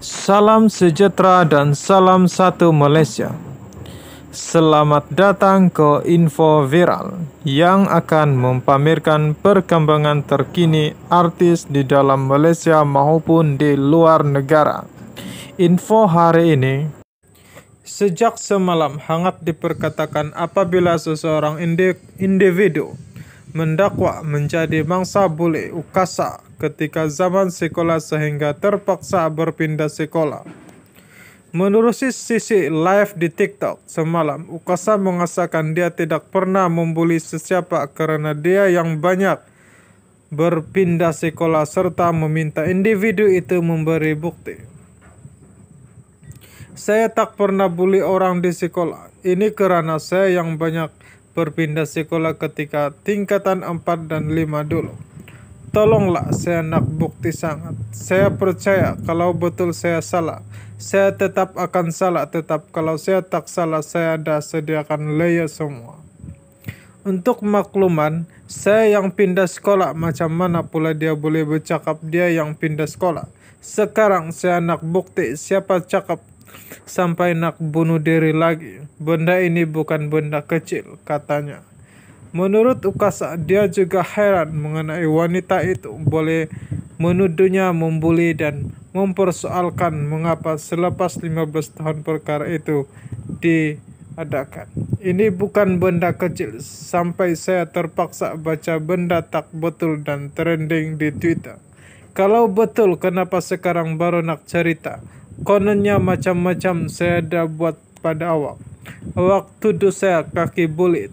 Salam sejahtera dan salam satu Malaysia. Selamat datang ke Info Viral yang akan mempamerkan perkembangan terkini artis di dalam Malaysia maupun di luar negara. Info hari ini Sejak semalam hangat diperkatakan apabila seseorang individu mendakwa menjadi mangsa bule Ukasa ketika zaman sekolah sehingga terpaksa berpindah sekolah. Menurut sisi live di TikTok semalam, Ukasa mengasahkan dia tidak pernah membuli sesiapa karena dia yang banyak berpindah sekolah serta meminta individu itu memberi bukti. Saya tak pernah bully orang di sekolah. Ini karena saya yang banyak berpindah sekolah ketika tingkatan 4 dan 5 dulu. Tolonglah saya nak bukti sangat. Saya percaya kalau betul saya salah, saya tetap akan salah. Tetap kalau saya tak salah, saya dah sediakan layer semua. Untuk makluman, saya yang pindah sekolah macam mana pula dia boleh bercakap dia yang pindah sekolah. Sekarang saya nak bukti siapa cakap sampai nak bunuh diri lagi. Benda ini bukan benda kecil, katanya. Menurut Ukasa, dia juga heran mengenai wanita itu boleh menuduhnya membuli dan mempersoalkan mengapa selepas 15 tahun perkara itu diadakan. Ini bukan benda kecil, sampai saya terpaksa baca benda tak betul dan trending di Twitter. Kalau betul, kenapa sekarang baru nak cerita? kononnya macam-macam saya dah buat pada awak. Waktu itu saya kaki bulit.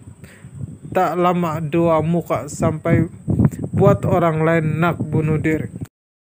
Tak lama dua muka sampai buat orang lain nak bunuh diri.